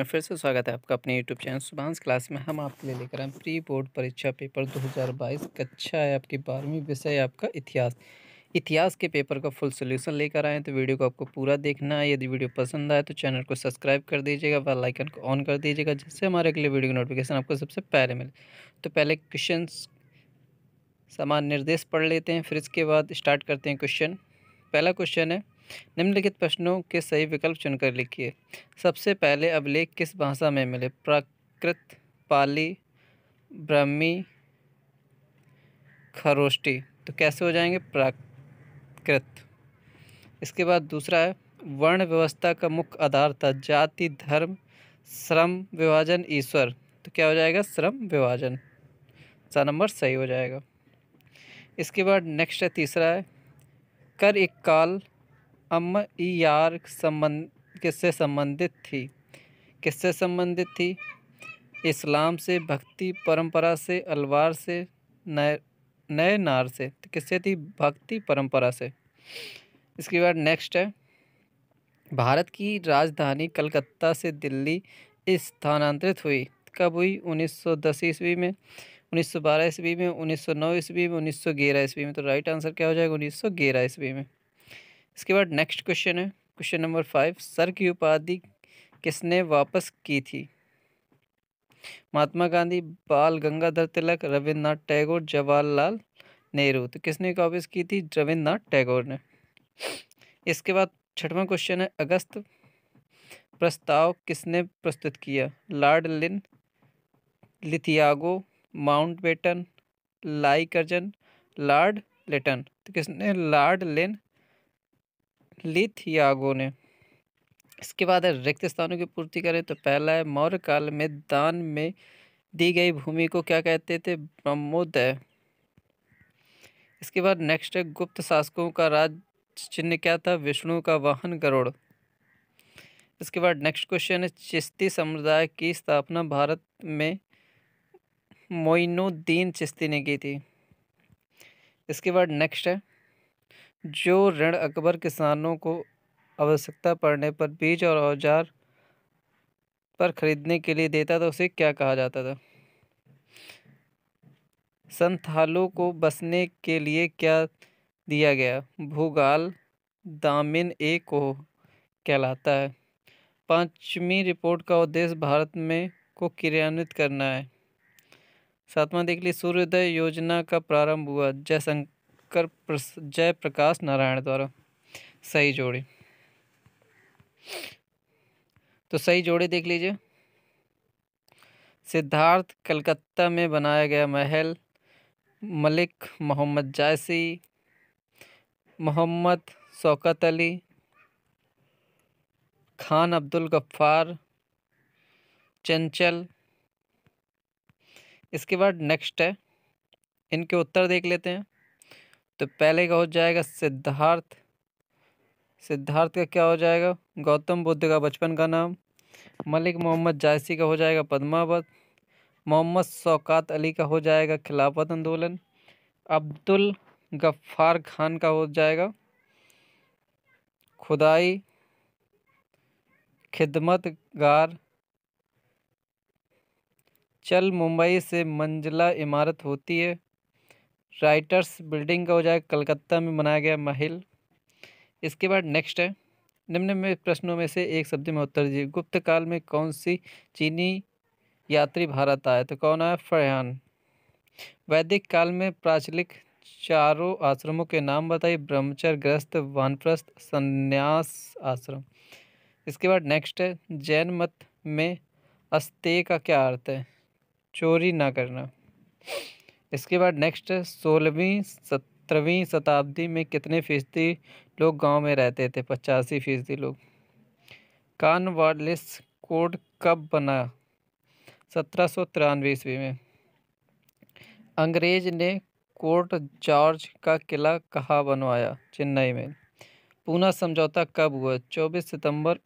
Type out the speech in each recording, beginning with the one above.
मैं फिर से स्वागत है आपका अपने यूट्यूब चैनल सुबांस क्लास में हम आपके लिए लेकर आए प्री बोर्ड परीक्षा पेपर 2022 कक्षा है आपकी बारहवीं विषय है आपका इतिहास इतिहास के पेपर का फुल सोल्यूशन लेकर आए तो वीडियो को आपको पूरा देखना है यदि वीडियो पसंद आए तो चैनल को सब्सक्राइब कर दीजिएगा बेल आइकन को ऑन कर दीजिएगा जिससे हमारे अगले वीडियो की नोटिफिकेशन आपको सबसे पहले मिले तो पहले क्वेश्चन समान निर्देश पढ़ लेते हैं फिर इसके बाद स्टार्ट करते हैं क्वेश्चन पहला क्वेश्चन है निम्नलिखित प्रश्नों के सही विकल्प चुनकर लिखिए सबसे पहले अभिलेख किस भाषा में मिले प्राकृत पाली ब्रह्मी खरोष्टी तो कैसे हो जाएंगे प्राकृत इसके बाद दूसरा है वर्ण व्यवस्था का मुख्य आधार था जाति धर्म श्रम विभाजन ईश्वर तो क्या हो जाएगा श्रम विभाजन सा नंबर सही हो जाएगा इसके बाद नेक्स्ट है तीसरा है कर एक काल अम ई यार संबंध किससे संबंधित थी किससे संबंधित थी इस्लाम से भक्ति परंपरा से अलवार से नए नए नार से तो किससे थी भक्ति परंपरा से इसके बाद नेक्स्ट है भारत की राजधानी कलकत्ता से दिल्ली स्थानांतरित हुई कब हुई 1910 ईस्वी में 1912 ईस्वी में 1909 ईस्वी में 1911 ईस्वी में तो राइट आंसर क्या हो जाएगा 1911 ईस्वी में इसके बाद नेक्स्ट क्वेश्चन है क्वेश्चन नंबर फाइव सर की उपाधि किसने वापस की थी महात्मा गांधी बाल गंगाधर तिलक रविन्द्रनाथ टैगोर जवाहरलाल नेहरू तो किसने वापस की थी रविन्द्रनाथ टैगोर ने इसके बाद छठवां क्वेश्चन है अगस्त प्रस्ताव किसने प्रस्तुत किया Lord Linlithgow Mountbatten लाई लॉर्ड लेटन तो किसने लॉर्ड लिन लिथियागो ने इसके बाद है रिक्त स्थानों की पूर्ति करें तो पहला है मौर्य काल में दान में दी गई भूमि को क्या कहते थे ब्रह्मोदय इसके बाद नेक्स्ट है गुप्त शासकों का राज चिन्ह क्या था विष्णु का वाहन गरुड़ इसके बाद नेक्स्ट क्वेश्चन है चिश्ती समुदाय की स्थापना भारत में मोइनुद्दीन चिश्ती ने की थी इसके बाद नेक्स्ट है जो ऋण अकबर किसानों को आवश्यकता पड़ने पर बीज और औजार पर खरीदने के लिए देता था उसे क्या कहा जाता था संथालों को बसने के लिए क्या दिया गया भूगाल दामिन ए को कहलाता है पांचवी रिपोर्ट का उद्देश्य भारत में को क्रियान्वित करना है सातवां देख लिए सूर्योदय योजना का प्रारंभ हुआ जयशंकर भास्कर जय प्रकाश नारायण द्वारा सही जोड़ी तो सही जोड़ी देख लीजिए सिद्धार्थ कलकत्ता में बनाया गया महल मलिक मोहम्मद जायसी मोहम्मद शौकत अली खान अब्दुल गफ्फार चंचल इसके बाद नेक्स्ट है इनके उत्तर देख लेते हैं तो पहले का हो जाएगा सिद्धार्थ सिद्धार्थ का क्या हो जाएगा गौतम बुद्ध का बचपन का नाम मलिक मोहम्मद जायसी का हो जाएगा पद्मावत मोहम्मद शौकात अली का हो जाएगा खिलाफत आंदोलन अब्दुल गफ्फार खान का हो जाएगा खुदाई खिदमतगार चल मुंबई से मंजिला इमारत होती है राइटर्स बिल्डिंग का हो जाए कलकत्ता में बनाया गया महल इसके बाद नेक्स्ट है निम्न में प्रश्नों में से एक शब्द में उत्तर दीजिए गुप्त काल में कौन सी चीनी यात्री भारत आए तो कौन आया फरहान वैदिक काल में प्राचलिक चारों आश्रमों के नाम बताइए ब्रह्मचर ग्रस्त वानप्रस्थ संन्यास आश्रम इसके बाद नेक्स्ट है जैन मत में अस्ते का क्या अर्थ है चोरी ना करना इसके बाद नेक्स्ट सोलहवीं सत्रहवीं शताब्दी में कितने फीसदी लोग गांव में रहते थे पचासी फीसदी लोग कानवालिस कोड कब बना सत्रह सौ तिरानवे ईस्वी में अंग्रेज ने कोर्ट जॉर्ज का किला कहाँ बनवाया चेन्नई में पूना समझौता कब हुआ 24 सितंबर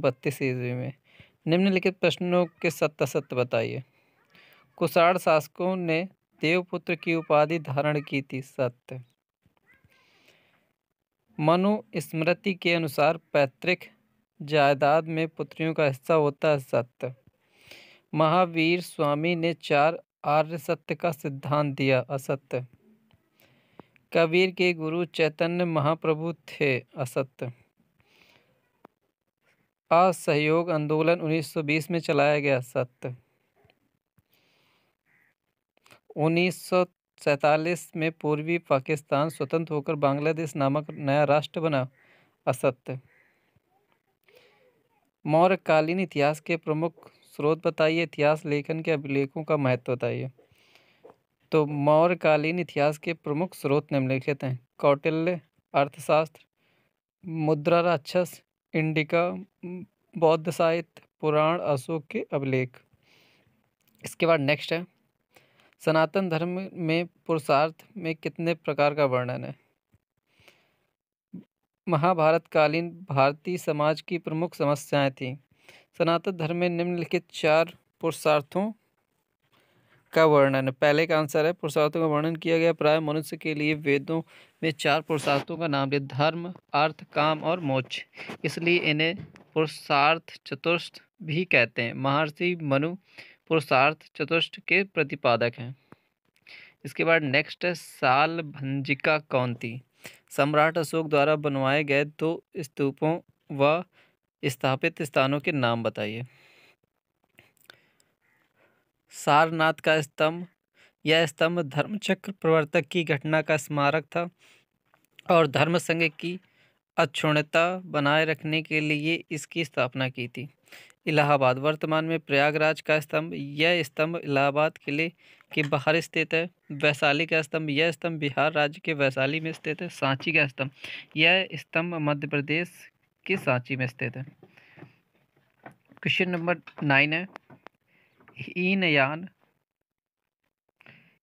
बत्तीस ईस्वी में निम्नलिखित प्रश्नों के सत्य सत्य बताइए कुषाण शासकों ने देवपुत्र की उपाधि धारण की थी सत्य मनु स्मृति के अनुसार पैतृक जायदाद में पुत्रियों का हिस्सा होता है सत्य महावीर स्वामी ने चार आर्य सत्य का सिद्धांत दिया असत्य कबीर के गुरु चैतन्य महाप्रभु थे असत्य असहयोग आंदोलन 1920 में चलाया गया सत्य उन्नीस में पूर्वी पाकिस्तान स्वतंत्र होकर बांग्लादेश नामक नया राष्ट्र बना असत्य मौर्यकालीन इतिहास के प्रमुख स्रोत बताइए इतिहास लेखन के अभिलेखों का महत्व बताइए तो मौर्यकालीन इतिहास के प्रमुख स्रोत निम्नलिखित हैं कौटिल्य अर्थशास्त्र मुद्रा राक्षस इंडिका बौद्ध साहित्य पुराण अशोक के अभिलेख इसके बाद नेक्स्ट है सनातन धर्म में पुरुषार्थ में कितने प्रकार का वर्णन है महाभारतकालीन भारतीय समाज की प्रमुख समस्याएं थीं सनातन धर्म में निम्नलिखित चार पुरुषार्थों का वर्णन पहले का आंसर है पुरुषार्थों का वर्णन किया गया प्राय मनुष्य के लिए वेदों में चार पुरुषार्थों का नाम है धर्म अर्थ काम और मोक्ष इसलिए इन्हें पुरुषार्थ चतुर्थ भी कहते हैं महर्षि मनु पुरुषार्थ चतुष्ट के प्रतिपादक हैं इसके बाद नेक्स्ट है साल भंजिका कौन थी सम्राट अशोक द्वारा बनवाए गए दो स्तूपों व स्थापित स्थानों के नाम बताइए सारनाथ का स्तंभ यह स्तंभ धर्मचक्र प्रवर्तक की घटना का स्मारक था और धर्म संघ की अक्षुण्णता बनाए रखने के लिए इसकी स्थापना की थी इलाहाबाद वर्तमान में प्रयागराज का स्तंभ यह स्तंभ इलाहाबाद किले के बाहर स्थित है वैशाली का स्तंभ यह स्तंभ बिहार राज्य के वैशाली में स्थित है सांची का स्तंभ यह स्तंभ मध्य प्रदेश के सांची में स्थित है क्वेश्चन नंबर नाइन है हीनयान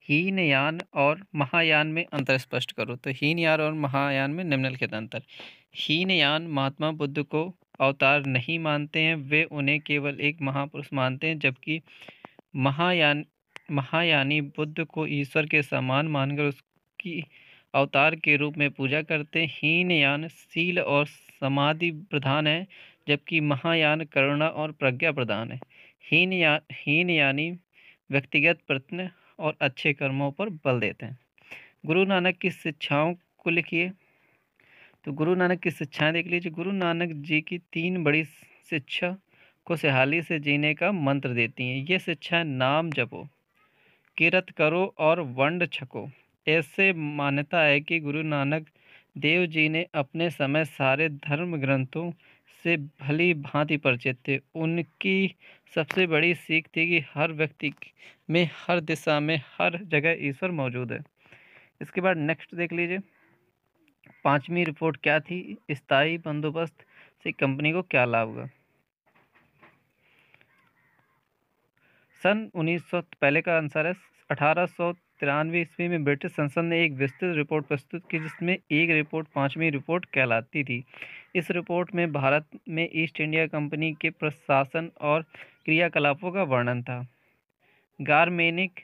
हीनयान और महायान में अंतर स्पष्ट करो तो हीनयान और महायान में निम्नलिखित अंतर हीनयान महात्मा बुद्ध को अवतार नहीं मानते हैं वे उन्हें केवल एक महापुरुष मानते हैं जबकि महायान महायानी बुद्ध को ईश्वर के समान मानकर उसकी अवतार के रूप में पूजा करते हीन यान शील और समाधि प्रधान है जबकि महायान करुणा और प्रज्ञा प्रधान है हीन या हीन यानी व्यक्तिगत प्रत्न और अच्छे कर्मों पर बल देते हैं गुरु नानक की शिक्षाओं को लिखिए तो गुरु नानक की शिक्षाएं देख लीजिए गुरु नानक जी की तीन बड़ी शिक्षा को खुशहाली से जीने का मंत्र देती हैं ये शिक्षा नाम जपो किरत करो और वंड छको ऐसे मान्यता है कि गुरु नानक देव जी ने अपने समय सारे धर्म ग्रंथों से भली भांति परिचित थे उनकी सबसे बड़ी सीख थी कि हर व्यक्ति में हर दिशा में हर जगह ईश्वर मौजूद है इसके बाद नेक्स्ट देख लीजिए पांचवी रिपोर्ट क्या थी स्थायी बंदोबस्त से कंपनी को क्या लाभ हुआ सन उन्नीस सौ पहले का आंसर है अठारह सौ तिरानवे ईस्वी में ब्रिटिश संसद ने एक विस्तृत रिपोर्ट प्रस्तुत की जिसमें एक रिपोर्ट पांचवी रिपोर्ट कहलाती थी इस रिपोर्ट में भारत में ईस्ट इंडिया कंपनी के प्रशासन और क्रियाकलापों का वर्णन था गारमेनिक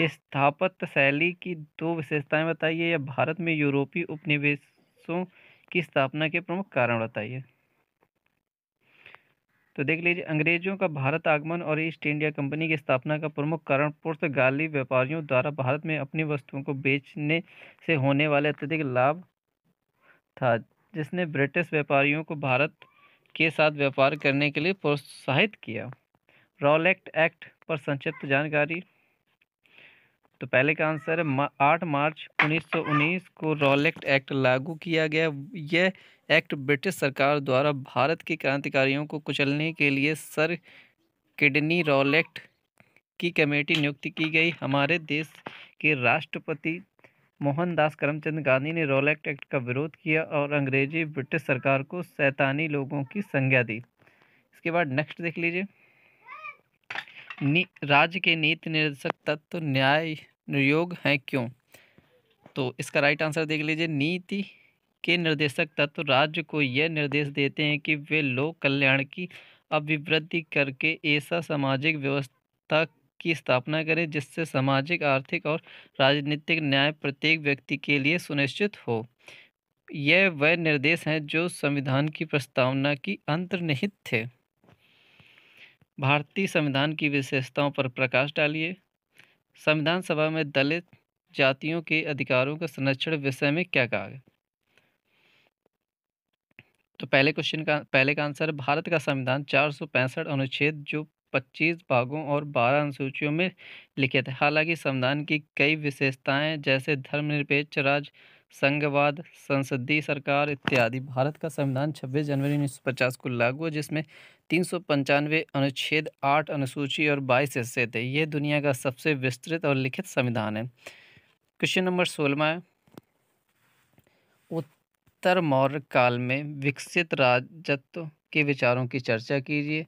स्थापत्य शैली की दो विशेषताएं बताइए या भारत में यूरोपीय उपनिवेशों की स्थापना के प्रमुख कारण बताइए तो देख लीजिए अंग्रेजों का भारत आगमन और ईस्ट इंडिया कंपनी की स्थापना का प्रमुख कारण पुर्तगाली व्यापारियों द्वारा भारत में अपनी वस्तुओं को बेचने से होने वाले अत्यधिक लाभ था जिसने ब्रिटिश व्यापारियों को भारत के साथ व्यापार करने के लिए प्रोत्साहित किया रॉलेक्ट एक्ट पर संक्षिप्त जानकारी तो पहले का आंसर है आठ मार्च 1919 को रॉलेक्ट एक्ट लागू किया गया यह एक्ट ब्रिटिश सरकार द्वारा भारत के क्रांतिकारियों को कुचलने के लिए सर किडनी रॉलेक्ट की कमेटी नियुक्त की गई हमारे देश के राष्ट्रपति मोहनदास करमचंद गांधी ने रॉलेक्ट एक्ट का विरोध किया और अंग्रेजी ब्रिटिश सरकार को सैतानी लोगों की संज्ञा दी इसके बाद नेक्स्ट देख लीजिए राज्य के नीति निर्देशक तत्व तो न्याय निर्योग हैं क्यों तो इसका राइट आंसर देख लीजिए नीति के निर्देशक तत्व राज्य को यह निर्देश देते हैं कि वे लोक कल्याण की अभिवृद्धि करके ऐसा सामाजिक व्यवस्था की स्थापना करें जिससे सामाजिक आर्थिक और राजनीतिक न्याय प्रत्येक व्यक्ति के लिए सुनिश्चित हो यह वह निर्देश हैं जो संविधान की प्रस्तावना की अंतर्निहित थे भारतीय संविधान की विशेषताओं पर प्रकाश डालिए संविधान सभा में दलित जातियों के अधिकारों का संरक्षण विषय में क्या कहा गया तो पहले क्वेश्चन का पहले का आंसर भारत का संविधान चार अनुच्छेद जो 25 भागों और 12 अनुसूचियों में लिखे थे हालांकि संविधान की कई विशेषताएं जैसे धर्मनिरपेक्ष राज संघवाद संसदीय सरकार इत्यादि भारत का संविधान 26 जनवरी 1950 को लागू जिसमें तीन सौ पंचानवे अनुच्छेद आठ अनुसूची और बाईस हिस्से थे यह दुनिया का सबसे विस्तृत और लिखित संविधान है क्वेश्चन नंबर सोलह है उत्तर मौर्य काल में विकसित राजत्व के विचारों की चर्चा कीजिए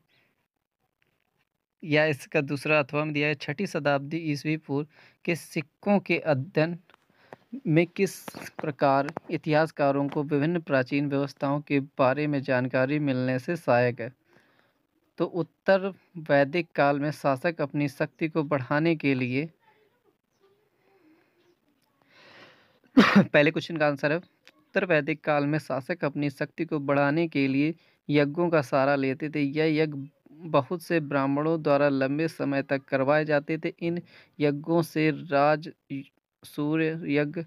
या इसका दूसरा अथवा में दिया है छठी शताब्दी ईस्वी पूर्व के सिक्कों के अध्ययन में किस प्रकार इतिहासकारों को विभिन्न प्राचीन व्यवस्थाओं के बारे में जानकारी मिलने से सहायक है तो उत्तर वैदिक काल में शासक अपनी शक्ति को बढ़ाने के लिए पहले क्वेश्चन का आंसर है उत्तर वैदिक काल में शासक अपनी शक्ति को बढ़ाने के लिए यज्ञों का सहारा लेते थे यह यज्ञ बहुत से ब्राह्मणों द्वारा लंबे समय तक करवाए जाते थे इन यज्ञों से राज सूर्य यज्ञ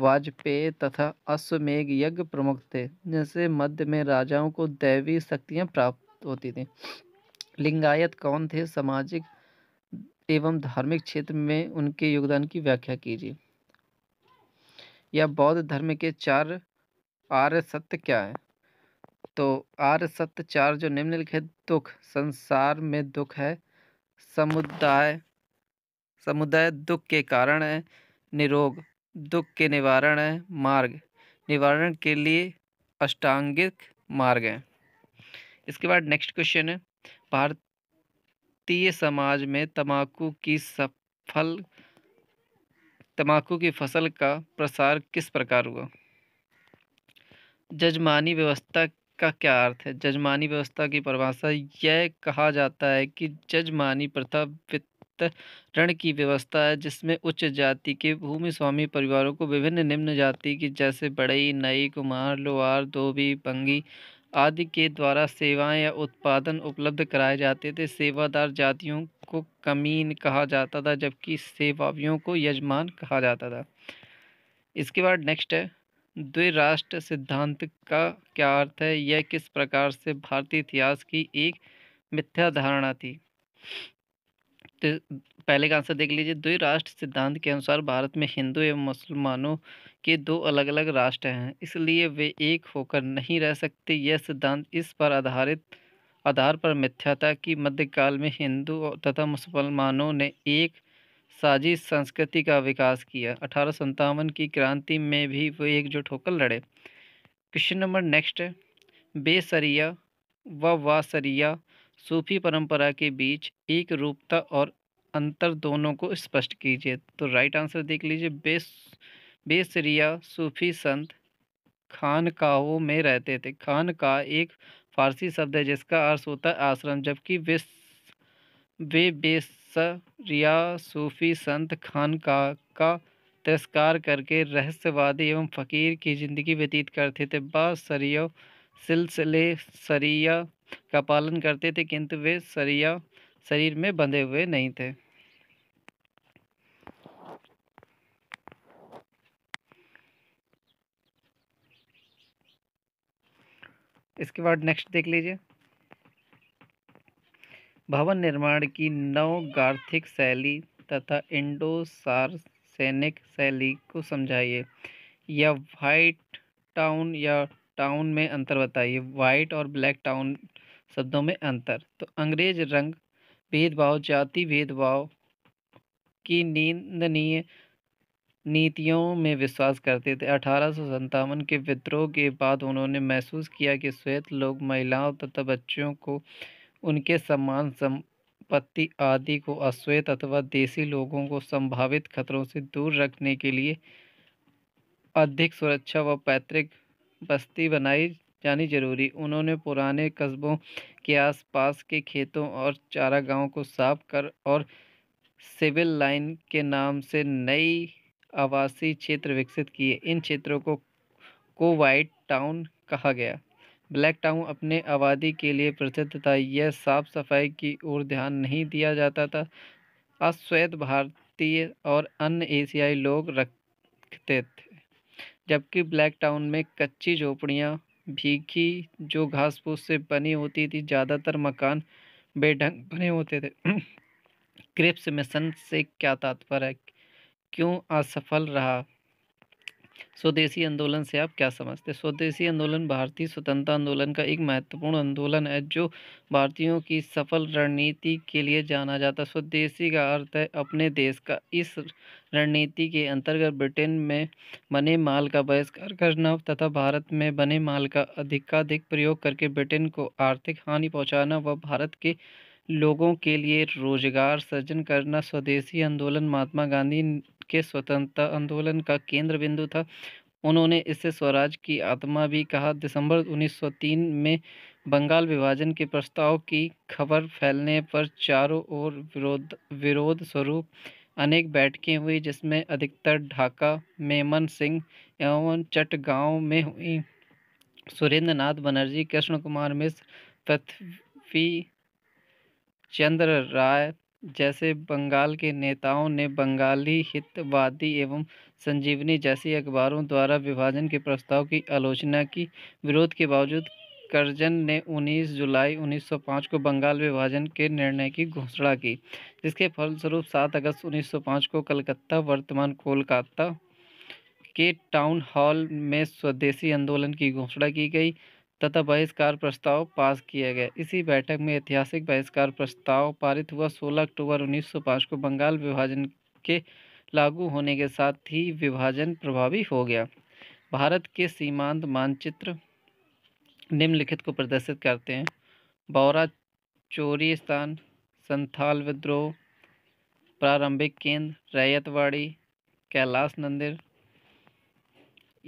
वाजपेय तथा अश्वमेघ यज्ञ प्रमुख थे जैसे मध्य में राजाओं को दैवी शक्तियाँ प्राप्त होती थी लिंगायत कौन थे सामाजिक एवं धार्मिक क्षेत्र में उनके योगदान की व्याख्या कीजिए या बौद्ध धर्म के चार आर्य सत्य क्या है तो आर्य सत्य चार जो निम्नलिखित दुख संसार में दुख है समुदाय समुदाय दुख के कारण है निरोग दुख के निवारण है मार्ग निवारण के लिए अष्टांगिक मार्ग हैं इसके बाद नेक्स्ट क्वेश्चन है भारतीय समाज में तमाकू की सफल तमाकू की फसल का प्रसार किस प्रकार हुआ जजमानी व्यवस्था का क्या अर्थ है जजमानी व्यवस्था की परिभाषा यह कहा जाता है कि जजमानी प्रथा वित्त ऋण की व्यवस्था है जिसमें उच्च जाति के भूमि स्वामी परिवारों को विभिन्न निम्न जाति की जैसे बड़ई नई कुमार लोहार धोबी बंगी आदि के द्वारा सेवाएं या उत्पादन उपलब्ध कराए जाते थे सेवादार जातियों को कमीन कहा जाता था जबकि सेवावियों को यजमान कहा जाता था इसके बाद नेक्स्ट है द्विराष्ट्र सिद्धांत का क्या अर्थ है यह किस प्रकार से भारतीय इतिहास की एक मिथ्या धारणा थी तो पहले का आंसर देख लीजिए द्वि राष्ट्र सिद्धांत के अनुसार भारत में हिंदू एवं मुसलमानों के दो अलग अलग राष्ट्र हैं इसलिए वे एक होकर नहीं रह सकते यह सिद्धांत इस पर आधारित आधार पर मिथ्या था कि मध्यकाल में हिंदू तथा मुसलमानों ने एक साजिश संस्कृति का विकास किया अठारह की क्रांति में भी वे एकजुट होकर लड़े क्वेश्चन नंबर नेक्स्ट बेसरिया व वासरिया सूफी परंपरा के बीच एक रूपता और अंतर दोनों को स्पष्ट कीजिए तो राइट आंसर देख लीजिए बेस बेसरिया सूफी संत खानकाहों में रहते थे खान का एक फारसी शब्द है जिसका अर्थ होता है आश्रम जबकि बेस वे बेसरिया सूफी संत खान का का तिरस्कार करके रहस्यवादी एवं फ़कीर की ज़िंदगी व्यतीत करते थे बासरिया सिलसिले सरिया का पालन करते थे किंतु वे सरिया शरीर में बंधे हुए नहीं थे इसके बाद नेक्स्ट देख लीजिए भवन निर्माण की नव गार्थिक शैली तथा इंडो सार सैनिक शैली को समझाइए या वाइट टाउन या टाउन में अंतर बताइए वाइट और ब्लैक टाउन शब्दों में अंतर तो अंग्रेज रंग भेदभाव जाति भेदभाव की निंदनीय नीतियों में विश्वास करते थे अठारह के विद्रोह के बाद उन्होंने महसूस किया कि श्वेत लोग महिलाओं तथा बच्चों को उनके सम्मान संपत्ति आदि को अश्वेत अथवा देसी लोगों को संभावित खतरों से दूर रखने के लिए अधिक सुरक्षा व पैतृक बस्ती बनाई जानी जरूरी उन्होंने पुराने कस्बों के आसपास के खेतों और चारागाहों को साफ कर और सिविल लाइन के नाम से नई आवासीय क्षेत्र विकसित किए इन क्षेत्रों को को वाइट टाउन कहा गया ब्लैक टाउन अपने आबादी के लिए प्रसिद्ध था यह साफ सफाई की ओर ध्यान नहीं दिया जाता था अश्वेत भारतीय और अन्य एशियाई लोग रखते थे जबकि ब्लैक टाउन में कच्ची झोपड़ियाँ भीखी जो घास फूस से बनी होती थी ज़्यादातर मकान बेढंग बने होते थे क्रिप्स मिशन से क्या तात्पर्य है क्यों असफल रहा स्वदेशी आंदोलन से आप क्या समझते स्वदेशी आंदोलन भारतीय स्वतंत्रता आंदोलन का एक महत्वपूर्ण आंदोलन है जो भारतीयों की सफल रणनीति के लिए जाना जाता है स्वदेशी का अर्थ है अपने देश का इस रणनीति के अंतर्गत ब्रिटेन में बने माल का बहिष्कार करना तथा भारत में बने माल का अधिकाधिक प्रयोग करके ब्रिटेन को आर्थिक हानि पहुँचाना व भारत के लोगों के लिए रोजगार सृजन करना स्वदेशी आंदोलन महात्मा गांधी के स्वतंत्रता आंदोलन का केंद्र बिंदु था उन्होंने इसे स्वराज की आत्मा भी कहा दिसंबर 1903 में बंगाल विभाजन के प्रस्ताव की खबर फैलने पर चारों ओर विरोध विरोध स्वरूप अनेक बैठकें हुई जिसमें अधिकतर ढाका मेमन सिंह एवं चटगांव में हुई सुरेंद्र नाथ बनर्जी कृष्ण कुमार मिश्र पृथ्वी चंद्र राय जैसे बंगाल के नेताओं ने बंगाली हितवादी एवं संजीवनी जैसी अखबारों द्वारा विभाजन के प्रस्ताव की आलोचना की विरोध के बावजूद करजन ने 19 जुलाई 1905 को बंगाल विभाजन के निर्णय की घोषणा की जिसके फलस्वरूप 7 अगस्त 1905 को कलकत्ता वर्तमान कोलकाता के टाउन हॉल में स्वदेशी आंदोलन की घोषणा की गई तथा बहिष्कार प्रस्ताव पास किया गया इसी बैठक में ऐतिहासिक बहिष्कार प्रस्ताव पारित हुआ 16 अक्टूबर 1905 को बंगाल विभाजन के लागू होने के साथ ही विभाजन प्रभावी हो गया भारत के सीमांत मानचित्र निम्नलिखित को प्रदर्शित करते हैं बौरा चोरी स्थान संथाल विद्रोह प्रारंभिक केंद्र रैयतवाड़ी कैलाश मंदिर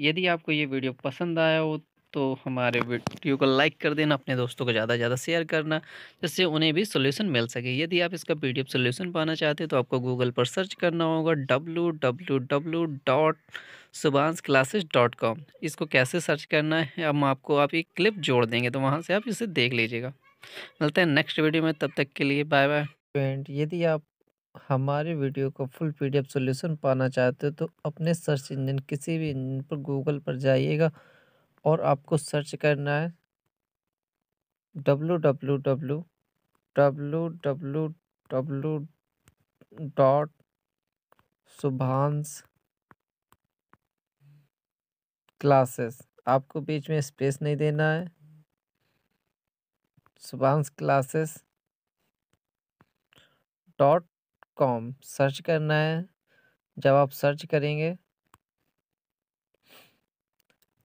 यदि आपको ये वीडियो पसंद आया हो तो हमारे वीडियो को लाइक कर देना अपने दोस्तों को ज़्यादा से ज़्यादा शेयर करना जिससे उन्हें भी सोल्यूशन मिल सके यदि आप इसका पी डी सोल्यूशन पाना चाहते हैं तो आपको गूगल पर सर्च करना होगा W W dot Subhansh classes dot com इसको कैसे सर्च करना है हम आपको आप एक क्लिप जोड़ देंगे तो वहाँ से आप इसे देख लीजिएगा मिलते हैं नेक्स्ट वीडियो में तब तक के लिए बाय बाय फ्रेंड यदि आप हमारे वीडियो का फुल पीडीएफ सॉल्यूशन पाना चाहते हो तो अपने सर्च इंजन किसी भी इंजन पर गूगल पर जाइएगा और आपको सर्च करना है W W W W W W dot Subhansh classes आपको बीच में स्पेस नहीं देना है Subhansh classes dot com search करना है जब आप सर्च करेंगे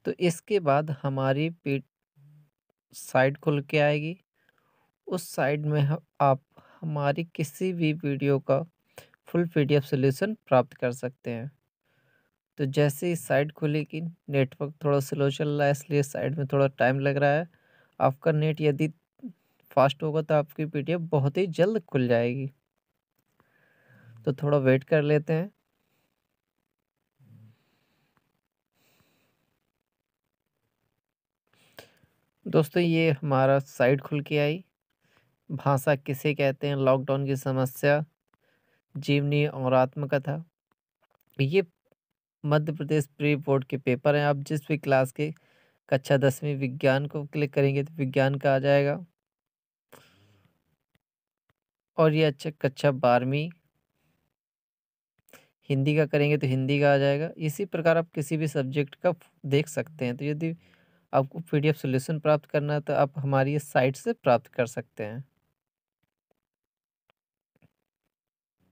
तो इसके बाद हमारी पीठ साइड खुल के आएगी उस साइड में आप हमारी किसी भी वीडियो का फुल पीडीएफ सॉल्यूशन प्राप्त कर सकते हैं तो जैसे ही साइड खुलेगी नेटवर्क थोड़ा स्लो चल रहा है इसलिए साइड में थोड़ा टाइम लग रहा है आपका नेट यदि फास्ट होगा तो आपकी पीडीएफ बहुत ही जल्द खुल जाएगी तो थोड़ा वेट कर लेते हैं दोस्तों ये हमारा साइट खुल के आई भाषा किसे कहते हैं लॉकडाउन की समस्या जीवनी और आत्मकथा ये मध्य प्रदेश प्री बोर्ड के पेपर हैं आप जिस भी क्लास के कक्षा दसवीं विज्ञान को क्लिक करेंगे तो विज्ञान का आ जाएगा और ये अच्छा कक्षा बारहवीं हिंदी का करेंगे तो हिंदी का आ जाएगा इसी प्रकार आप किसी भी सब्जेक्ट का देख सकते हैं तो यदि आपको पीडीएफ सॉल्यूशन प्राप्त करना है तो आप हमारी साइट से प्राप्त कर सकते हैं